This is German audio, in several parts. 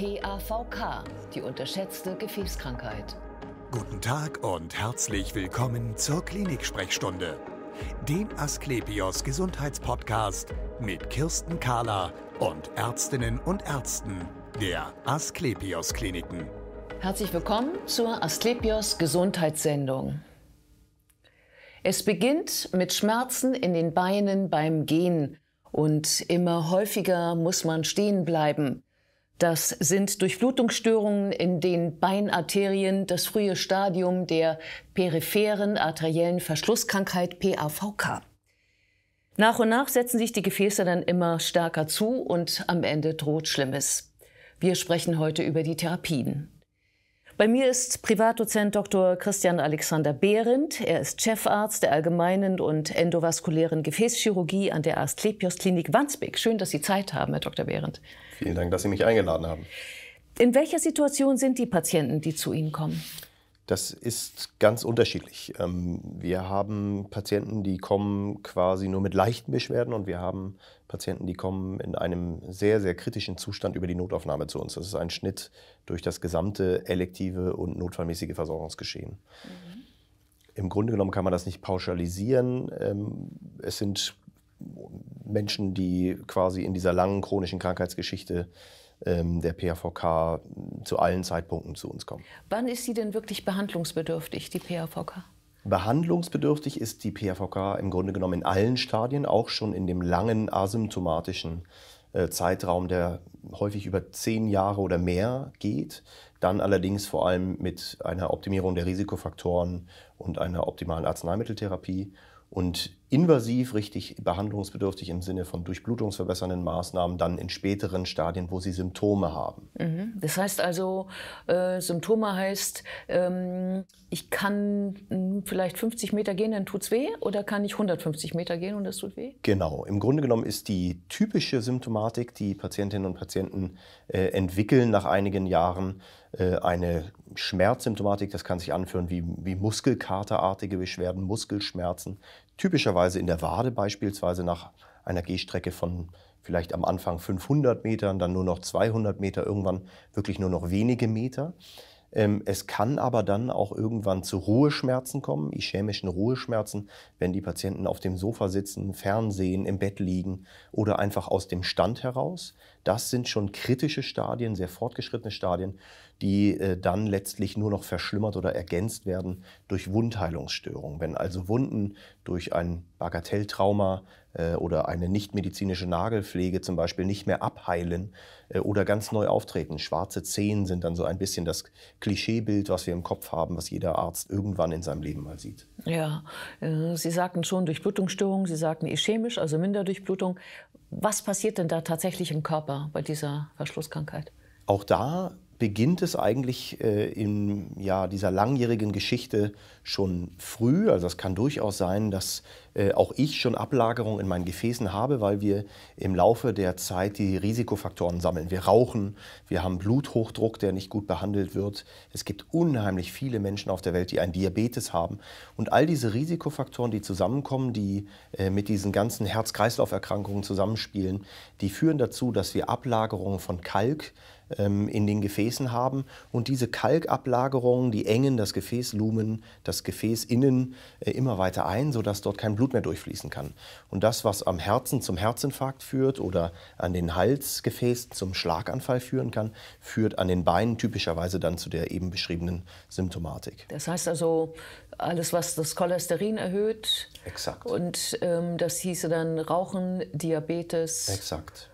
PAVK, die unterschätzte Gefäßkrankheit. Guten Tag und herzlich willkommen zur Klinik-Sprechstunde, dem Asklepios Gesundheitspodcast mit Kirsten Kahler und Ärztinnen und Ärzten der Asklepios Kliniken. Herzlich willkommen zur Asklepios Gesundheitssendung. Es beginnt mit Schmerzen in den Beinen beim Gehen und immer häufiger muss man stehen bleiben. Das sind Durchflutungsstörungen in den Beinarterien, das frühe Stadium der peripheren arteriellen Verschlusskrankheit PAVK. Nach und nach setzen sich die Gefäße dann immer stärker zu und am Ende droht Schlimmes. Wir sprechen heute über die Therapien. Bei mir ist Privatdozent Dr. Christian Alexander Behrendt. Er ist Chefarzt der allgemeinen und endovaskulären Gefäßchirurgie an der Asklepios Klinik Wandsbek. Schön, dass Sie Zeit haben, Herr Dr. Behrendt. Vielen Dank, dass Sie mich eingeladen haben. In welcher Situation sind die Patienten, die zu Ihnen kommen? Das ist ganz unterschiedlich. Ähm, wir haben Patienten, die kommen quasi nur mit leichten Beschwerden und wir haben Patienten, die kommen in einem sehr, sehr kritischen Zustand über die Notaufnahme zu uns. Das ist ein Schnitt durch das gesamte elektive und notfallmäßige Versorgungsgeschehen. Mhm. Im Grunde genommen kann man das nicht pauschalisieren. Ähm, es sind Menschen, die quasi in dieser langen chronischen Krankheitsgeschichte ähm, der PAVK zu allen Zeitpunkten zu uns kommen. Wann ist sie denn wirklich behandlungsbedürftig, die PAVK? Behandlungsbedürftig ist die PAVK im Grunde genommen in allen Stadien, auch schon in dem langen asymptomatischen äh, Zeitraum, der häufig über zehn Jahre oder mehr geht. Dann allerdings vor allem mit einer Optimierung der Risikofaktoren und einer optimalen Arzneimitteltherapie. Und invasiv, richtig behandlungsbedürftig im Sinne von durchblutungsverbessernden Maßnahmen, dann in späteren Stadien, wo sie Symptome haben. Mhm. Das heißt also, äh, Symptome heißt, ähm, ich kann hm, vielleicht 50 Meter gehen, dann tut es weh, oder kann ich 150 Meter gehen und es tut weh? Genau. Im Grunde genommen ist die typische Symptomatik, die Patientinnen und Patienten äh, entwickeln nach einigen Jahren, äh, eine Schmerzsymptomatik, das kann sich anführen wie, wie Muskelkaterartige Beschwerden, Muskelschmerzen, typischerweise in der Wade beispielsweise nach einer Gehstrecke von vielleicht am Anfang 500 Metern, dann nur noch 200 Meter, irgendwann wirklich nur noch wenige Meter. Ähm, es kann aber dann auch irgendwann zu Ruheschmerzen kommen, ischämischen Ruheschmerzen, wenn die Patienten auf dem Sofa sitzen, Fernsehen, im Bett liegen oder einfach aus dem Stand heraus. Das sind schon kritische Stadien, sehr fortgeschrittene Stadien, die äh, dann letztlich nur noch verschlimmert oder ergänzt werden durch Wundheilungsstörungen. Wenn also Wunden durch ein Bagatelltrauma äh, oder eine nichtmedizinische Nagelpflege zum Beispiel nicht mehr abheilen äh, oder ganz neu auftreten. Schwarze Zehen sind dann so ein bisschen das Klischeebild, was wir im Kopf haben, was jeder Arzt irgendwann in seinem Leben mal sieht. Ja, äh, Sie sagten schon Durchblutungsstörungen, Sie sagten ischämisch, also Minderdurchblutung. Was passiert denn da tatsächlich im Körper bei dieser Verschlusskrankheit? Auch da beginnt es eigentlich äh, in ja, dieser langjährigen Geschichte schon früh. Also es kann durchaus sein, dass äh, auch ich schon Ablagerungen in meinen Gefäßen habe, weil wir im Laufe der Zeit die Risikofaktoren sammeln. Wir rauchen, wir haben Bluthochdruck, der nicht gut behandelt wird. Es gibt unheimlich viele Menschen auf der Welt, die einen Diabetes haben. Und all diese Risikofaktoren, die zusammenkommen, die äh, mit diesen ganzen Herz-Kreislauf-Erkrankungen zusammenspielen, die führen dazu, dass wir Ablagerungen von Kalk, ähm, in den Gefäßen haben. Und diese Kalkablagerungen, die engen das Gefäßlumen, das Gefäßinnen äh, immer weiter ein, sodass dort kein Blut mehr durchfließen kann. Und das, was am Herzen zum Herzinfarkt führt oder an den Halsgefäßen zum Schlaganfall führen kann, führt an den Beinen typischerweise dann zu der eben beschriebenen Symptomatik. Das heißt also, alles, was das Cholesterin erhöht. Exakt. Und ähm, das hieße dann Rauchen, Diabetes. Exakt.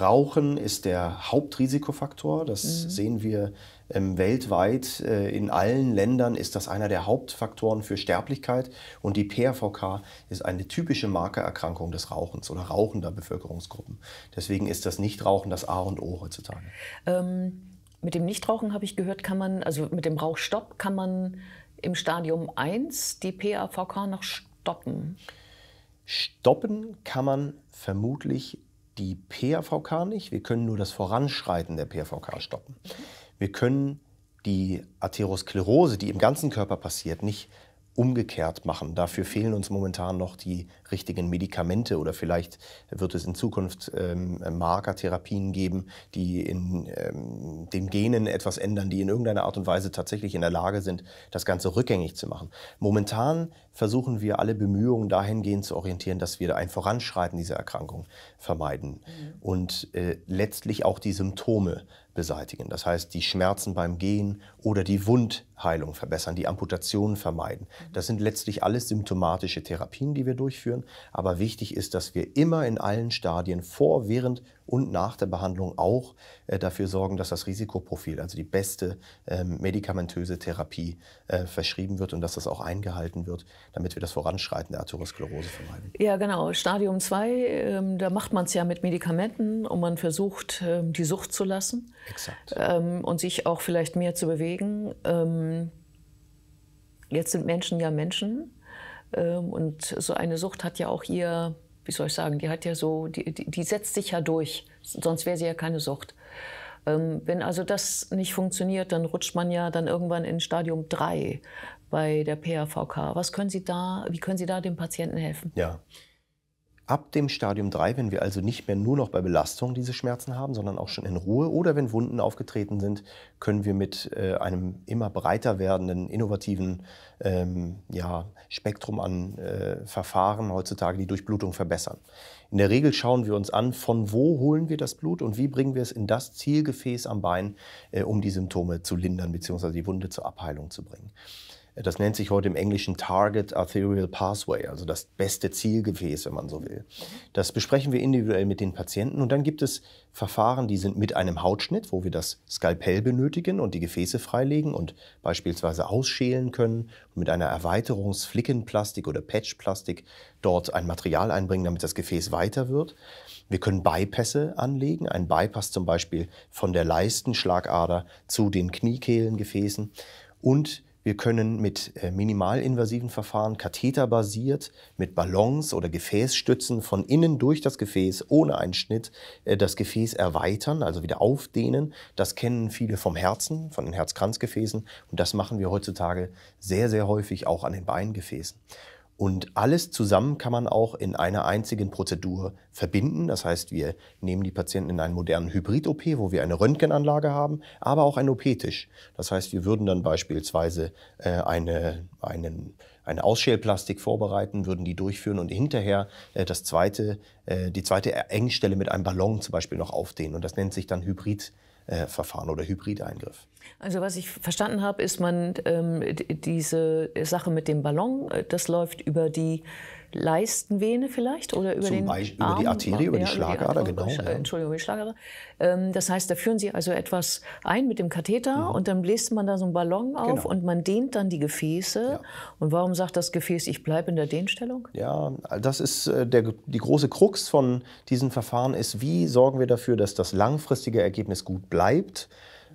Rauchen ist der Hauptrisikofaktor. Das mhm. sehen wir ähm, weltweit. Äh, in allen Ländern ist das einer der Hauptfaktoren für Sterblichkeit. Und die PRVK ist eine typische Markererkrankung des Rauchens oder rauchender Bevölkerungsgruppen. Deswegen ist das Nichtrauchen das A und O heutzutage. Ähm, mit dem Nichtrauchen habe ich gehört, kann man, also mit dem Rauchstopp kann man im Stadium 1 die PAVK noch stoppen. Stoppen kann man vermutlich die PAVK nicht. Wir können nur das Voranschreiten der PAVK stoppen. Wir können die Atherosklerose, die im ganzen Körper passiert, nicht umgekehrt machen. Dafür fehlen uns momentan noch die richtigen Medikamente oder vielleicht wird es in Zukunft ähm, Markertherapien geben, die in ähm, den Genen etwas ändern, die in irgendeiner Art und Weise tatsächlich in der Lage sind, das Ganze rückgängig zu machen. Momentan versuchen wir alle Bemühungen dahingehend zu orientieren, dass wir ein Voranschreiten dieser Erkrankung vermeiden mhm. und äh, letztlich auch die Symptome beseitigen. Das heißt, die Schmerzen beim Gehen oder die Wundheilung verbessern, die Amputationen vermeiden. Mhm. Das sind letztlich alles symptomatische Therapien, die wir durchführen. Aber wichtig ist, dass wir immer in allen Stadien vor, während und nach der Behandlung auch äh, dafür sorgen, dass das Risikoprofil, also die beste ähm, medikamentöse Therapie, äh, verschrieben wird und dass das auch eingehalten wird, damit wir das Voranschreiten der Atherosklerose vermeiden. Ja, genau. Stadium 2, ähm, da macht man es ja mit Medikamenten und man versucht, ähm, die Sucht zu lassen. Exakt. und sich auch vielleicht mehr zu bewegen. jetzt sind Menschen ja Menschen. Ähm, und so eine Sucht hat ja auch ihr, wie soll ich sagen, die hat ja so, die, die setzt sich ja durch, sonst wäre sie ja keine Sucht. Ähm, wenn also das nicht funktioniert, dann rutscht man ja dann irgendwann in Stadium 3 bei der PAVK. Was können Sie da, wie können Sie da dem Patienten helfen? Ja, Ab dem Stadium 3, wenn wir also nicht mehr nur noch bei Belastung diese Schmerzen haben, sondern auch schon in Ruhe oder wenn Wunden aufgetreten sind, können wir mit äh, einem immer breiter werdenden, innovativen ähm, ja, Spektrum an äh, Verfahren heutzutage die Durchblutung verbessern. In der Regel schauen wir uns an, von wo holen wir das Blut und wie bringen wir es in das Zielgefäß am Bein, äh, um die Symptome zu lindern bzw. die Wunde zur Abheilung zu bringen. Das nennt sich heute im Englischen Target Arterial Pathway, also das beste Zielgefäß, wenn man so will. Das besprechen wir individuell mit den Patienten und dann gibt es Verfahren, die sind mit einem Hautschnitt, wo wir das Skalpell benötigen und die Gefäße freilegen und beispielsweise ausschälen können und mit einer Erweiterungsflickenplastik oder Patchplastik dort ein Material einbringen, damit das Gefäß weiter wird. Wir können Bypässe anlegen, einen Bypass zum Beispiel von der Leistenschlagader zu den Kniekehlengefäßen und wir können mit äh, minimalinvasiven Verfahren katheterbasiert mit Ballons oder Gefäßstützen von innen durch das Gefäß ohne einen Schnitt äh, das Gefäß erweitern, also wieder aufdehnen. Das kennen viele vom Herzen, von den Herzkranzgefäßen und das machen wir heutzutage sehr, sehr häufig auch an den Beingefäßen. Und alles zusammen kann man auch in einer einzigen Prozedur verbinden. Das heißt, wir nehmen die Patienten in einen modernen Hybrid-OP, wo wir eine Röntgenanlage haben, aber auch einen OP-Tisch. Das heißt, wir würden dann beispielsweise äh, eine, einen, eine Ausschälplastik vorbereiten, würden die durchführen und hinterher äh, das zweite, äh, die zweite Engstelle mit einem Ballon zum Beispiel noch aufdehnen. Und das nennt sich dann Hybrid-Verfahren äh, oder Hybrideingriff. eingriff also was ich verstanden habe, ist man ähm, diese Sache mit dem Ballon, äh, das läuft über die Leistenvene vielleicht oder über Zum den Beispiel Arm, über die Arterie, über die Schlagader, genau. Entschuldigung, über die Schlagader. Ähm, das heißt, da führen Sie also etwas ein mit dem Katheter mhm. und dann bläst man da so einen Ballon auf genau. und man dehnt dann die Gefäße. Ja. Und warum sagt das Gefäß, ich bleibe in der Dehnstellung? Ja, das ist äh, der, die große Krux von diesen Verfahren ist, wie sorgen wir dafür, dass das langfristige Ergebnis gut bleibt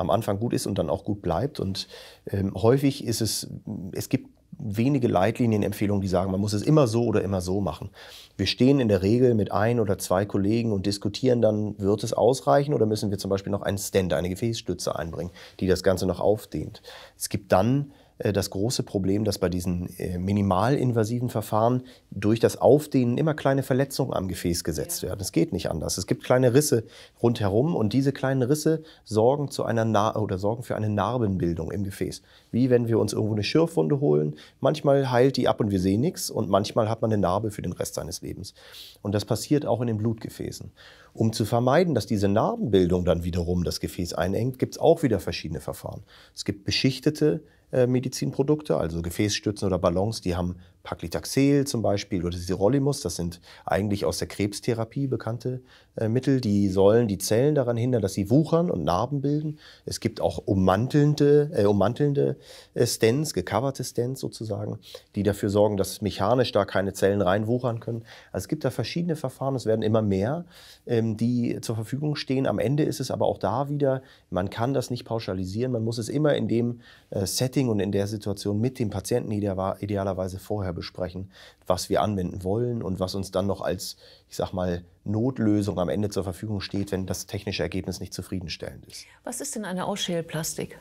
am Anfang gut ist und dann auch gut bleibt. Und ähm, häufig ist es, es gibt wenige Leitlinienempfehlungen, die sagen, man muss es immer so oder immer so machen. Wir stehen in der Regel mit ein oder zwei Kollegen und diskutieren dann, wird es ausreichen oder müssen wir zum Beispiel noch einen Stand, eine Gefäßstütze einbringen, die das Ganze noch aufdehnt. Es gibt dann äh, das große Problem, dass bei diesen äh, minimalinvasiven Verfahren durch das Aufdehnen immer kleine Verletzungen am Gefäß gesetzt werden. Es geht nicht anders. Es gibt kleine Risse rundherum und diese kleinen Risse sorgen, zu einer Na oder sorgen für eine Narbenbildung im Gefäß. Wie wenn wir uns irgendwo eine Schürfwunde holen. Manchmal heilt die ab und wir sehen nichts und manchmal hat man eine Narbe für den Rest seines Lebens. Und das passiert auch in den Blutgefäßen. Um zu vermeiden, dass diese Narbenbildung dann wiederum das Gefäß einengt, gibt es auch wieder verschiedene Verfahren. Es gibt beschichtete äh, Medizinprodukte, also Gefäßstützen oder Ballons, die haben Paclitaxel zum Beispiel oder Sirolimus, das sind eigentlich aus der Krebstherapie bekannte äh, Mittel, die sollen die Zellen daran hindern, dass sie wuchern und Narben bilden. Es gibt auch ummantelnde, äh, ummantelnde äh, Stents, gecoverte Stents sozusagen, die dafür sorgen, dass mechanisch da keine Zellen reinwuchern können. Also es gibt da verschiedene Verfahren, es werden immer mehr, ähm, die zur Verfügung stehen. Am Ende ist es aber auch da wieder, man kann das nicht pauschalisieren, man muss es immer in dem äh, Setting und in der Situation mit dem Patienten idealerweise vorher vorher besprechen, was wir anwenden wollen und was uns dann noch als, ich sag mal, Notlösung am Ende zur Verfügung steht, wenn das technische Ergebnis nicht zufriedenstellend ist. Was ist denn eine Ausschälplastik?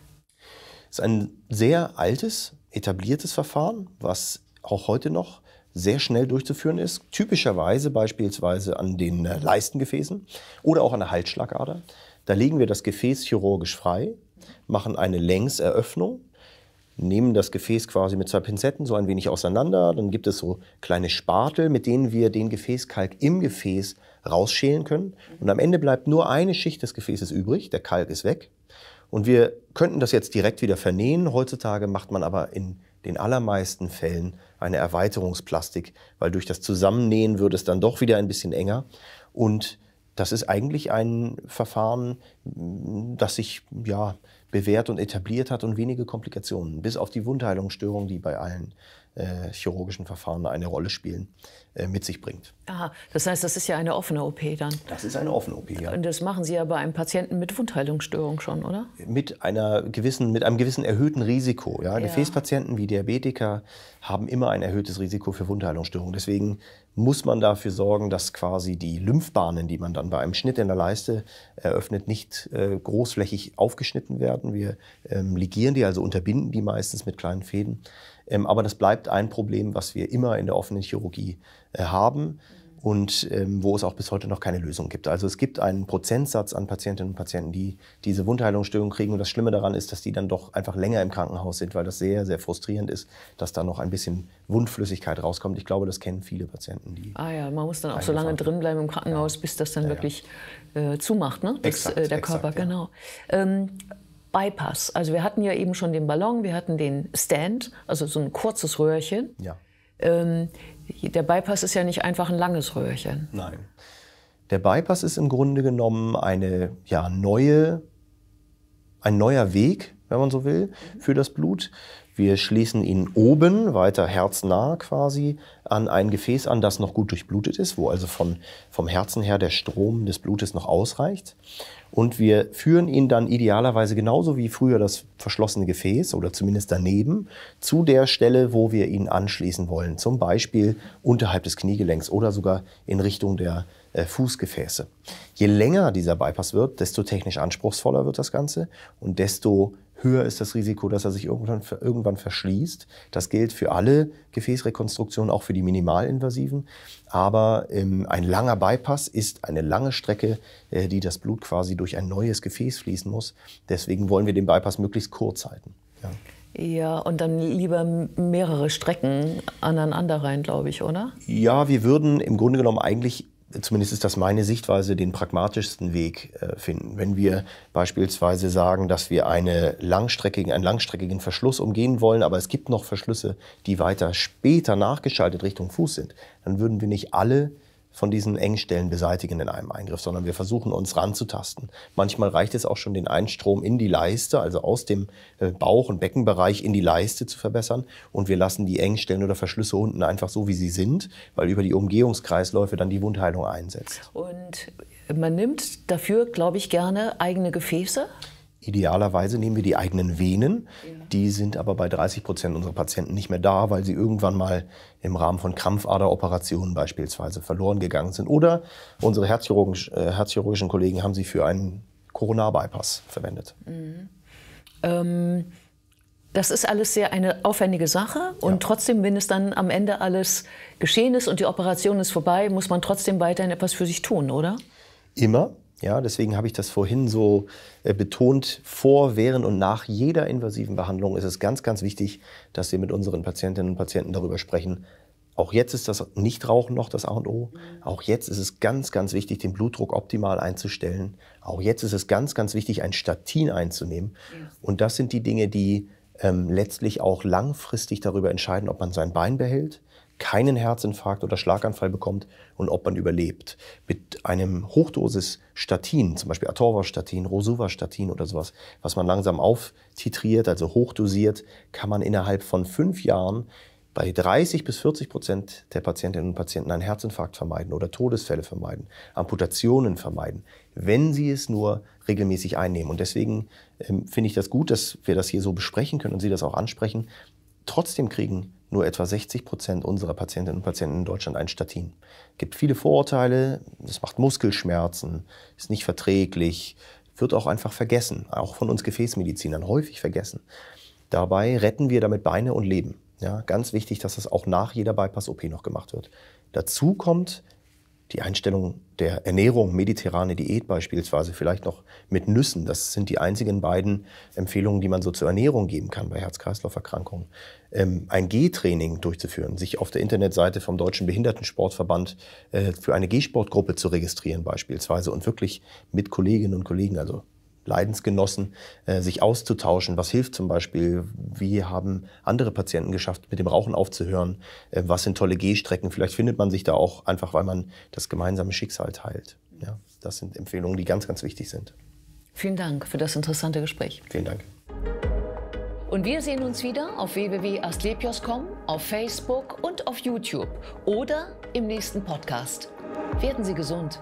Es ist ein sehr altes, etabliertes Verfahren, was auch heute noch sehr schnell durchzuführen ist. Typischerweise beispielsweise an den äh, Leistengefäßen oder auch an der Halsschlagader. Da legen wir das Gefäß chirurgisch frei, machen eine Längseröffnung nehmen das Gefäß quasi mit zwei Pinzetten so ein wenig auseinander. Dann gibt es so kleine Spatel, mit denen wir den Gefäßkalk im Gefäß rausschälen können. Und am Ende bleibt nur eine Schicht des Gefäßes übrig, der Kalk ist weg. Und wir könnten das jetzt direkt wieder vernähen. Heutzutage macht man aber in den allermeisten Fällen eine Erweiterungsplastik, weil durch das Zusammennähen würde es dann doch wieder ein bisschen enger. Und das ist eigentlich ein Verfahren, das sich ja bewährt und etabliert hat und wenige Komplikationen, bis auf die Wundheilungsstörung, die bei allen äh, chirurgischen Verfahren eine Rolle spielen, äh, mit sich bringt. Aha, das heißt, das ist ja eine offene OP dann? Das ist eine offene OP, ja. Und das machen Sie ja bei einem Patienten mit Wundheilungsstörung schon, oder? Mit, einer gewissen, mit einem gewissen erhöhten Risiko. Ja? ja. Gefäßpatienten wie Diabetiker haben immer ein erhöhtes Risiko für Wundheilungsstörungen. Deswegen muss man dafür sorgen, dass quasi die Lymphbahnen, die man dann bei einem Schnitt in der Leiste eröffnet, nicht äh, großflächig aufgeschnitten werden. Wir ähm, ligieren die, also unterbinden die meistens mit kleinen Fäden. Ähm, aber das bleibt ein Problem, was wir immer in der offenen Chirurgie äh, haben und ähm, wo es auch bis heute noch keine Lösung gibt. Also es gibt einen Prozentsatz an Patientinnen und Patienten, die diese Wundheilungsstörung kriegen. Und das Schlimme daran ist, dass die dann doch einfach länger im Krankenhaus sind, weil das sehr, sehr frustrierend ist, dass da noch ein bisschen Wundflüssigkeit rauskommt. Ich glaube, das kennen viele Patienten. Die ah ja, man muss dann auch so lange drin bleiben im Krankenhaus, ja. bis das dann ja, ja. wirklich äh, zumacht, ne? Dass, exakt, äh, der exakt, Körper. Genau. Ähm, Bypass. Also wir hatten ja eben schon den Ballon, wir hatten den Stand, also so ein kurzes Röhrchen. Ja. Ähm, der Bypass ist ja nicht einfach ein langes Röhrchen. Nein. Der Bypass ist im Grunde genommen eine ja, neue, ein neuer Weg, wenn man so will, für das Blut. Wir schließen ihn oben, weiter herznah quasi, an ein Gefäß an, das noch gut durchblutet ist, wo also von, vom Herzen her der Strom des Blutes noch ausreicht. Und wir führen ihn dann idealerweise genauso wie früher das verschlossene Gefäß oder zumindest daneben zu der Stelle, wo wir ihn anschließen wollen. Zum Beispiel unterhalb des Kniegelenks oder sogar in Richtung der äh, Fußgefäße. Je länger dieser Bypass wird, desto technisch anspruchsvoller wird das Ganze und desto höher ist das Risiko, dass er sich irgendwann, irgendwann verschließt. Das gilt für alle Gefäßrekonstruktionen, auch für die minimalinvasiven. Aber ähm, ein langer Bypass ist eine lange Strecke, äh, die das Blut quasi durch ein neues Gefäß fließen muss. Deswegen wollen wir den Bypass möglichst kurz halten. Ja. Ja, und dann lieber mehrere Strecken aneinander rein, glaube ich, oder? Ja, wir würden im Grunde genommen eigentlich zumindest ist das meine Sichtweise, den pragmatischsten Weg äh, finden. Wenn wir beispielsweise sagen, dass wir eine langstreckigen, einen langstreckigen Verschluss umgehen wollen, aber es gibt noch Verschlüsse, die weiter später nachgeschaltet Richtung Fuß sind, dann würden wir nicht alle von diesen Engstellen beseitigen in einem Eingriff, sondern wir versuchen uns ranzutasten. Manchmal reicht es auch schon, den Einstrom in die Leiste, also aus dem äh, Bauch- und Beckenbereich in die Leiste zu verbessern. Und wir lassen die Engstellen oder Verschlüsse unten einfach so, wie sie sind, weil über die Umgehungskreisläufe dann die Wundheilung einsetzt. Und man nimmt dafür, glaube ich, gerne eigene Gefäße? Idealerweise nehmen wir die eigenen Venen. Die sind aber bei 30 Prozent unserer Patienten nicht mehr da, weil sie irgendwann mal im Rahmen von Krampfaderoperationen beispielsweise verloren gegangen sind. Oder unsere herzchirurgisch, äh, herzchirurgischen Kollegen haben sie für einen Corona-Bypass verwendet. Mhm. Ähm, das ist alles sehr eine aufwendige Sache. Und ja. trotzdem, wenn es dann am Ende alles geschehen ist und die Operation ist vorbei, muss man trotzdem weiterhin etwas für sich tun, oder? Immer. Ja, deswegen habe ich das vorhin so äh, betont. Vor, während und nach jeder invasiven Behandlung ist es ganz, ganz wichtig, dass wir mit unseren Patientinnen und Patienten darüber sprechen. Auch jetzt ist das Nichtrauchen noch das A und O. Auch jetzt ist es ganz, ganz wichtig, den Blutdruck optimal einzustellen. Auch jetzt ist es ganz, ganz wichtig, ein Statin einzunehmen. Und das sind die Dinge, die ähm, letztlich auch langfristig darüber entscheiden, ob man sein Bein behält, keinen Herzinfarkt oder Schlaganfall bekommt und ob man überlebt. Mit einem Hochdosis Statin, zum Beispiel Atorvastatin, Rosuvastatin oder sowas, was man langsam auftitriert, also hochdosiert, kann man innerhalb von fünf Jahren bei 30 bis 40 Prozent der Patientinnen und Patienten einen Herzinfarkt vermeiden oder Todesfälle vermeiden, Amputationen vermeiden, wenn sie es nur regelmäßig einnehmen. Und deswegen ähm, finde ich das gut, dass wir das hier so besprechen können und Sie das auch ansprechen. Trotzdem kriegen nur etwa 60 Prozent unserer Patientinnen und Patienten in Deutschland ein Statin. Es gibt viele Vorurteile, es macht Muskelschmerzen, ist nicht verträglich, wird auch einfach vergessen, auch von uns Gefäßmedizinern häufig vergessen. Dabei retten wir damit Beine und Leben. Ja, ganz wichtig, dass das auch nach jeder Bypass-OP noch gemacht wird. Dazu kommt, die Einstellung der Ernährung, mediterrane Diät beispielsweise, vielleicht noch mit Nüssen. Das sind die einzigen beiden Empfehlungen, die man so zur Ernährung geben kann bei Herz-Kreislauf-Erkrankungen. Ähm, ein G-Training durchzuführen, sich auf der Internetseite vom Deutschen Behindertensportverband äh, für eine G-Sportgruppe zu registrieren beispielsweise und wirklich mit Kolleginnen und Kollegen, also Leidensgenossen, äh, sich auszutauschen. Was hilft zum Beispiel? Wie haben andere Patienten geschafft, mit dem Rauchen aufzuhören? Äh, was sind tolle Gehstrecken? Vielleicht findet man sich da auch einfach, weil man das gemeinsame Schicksal teilt. Ja, das sind Empfehlungen, die ganz, ganz wichtig sind. Vielen Dank für das interessante Gespräch. Vielen Dank. Und wir sehen uns wieder auf www.astlepios.com, auf Facebook und auf YouTube oder im nächsten Podcast. Werden Sie gesund.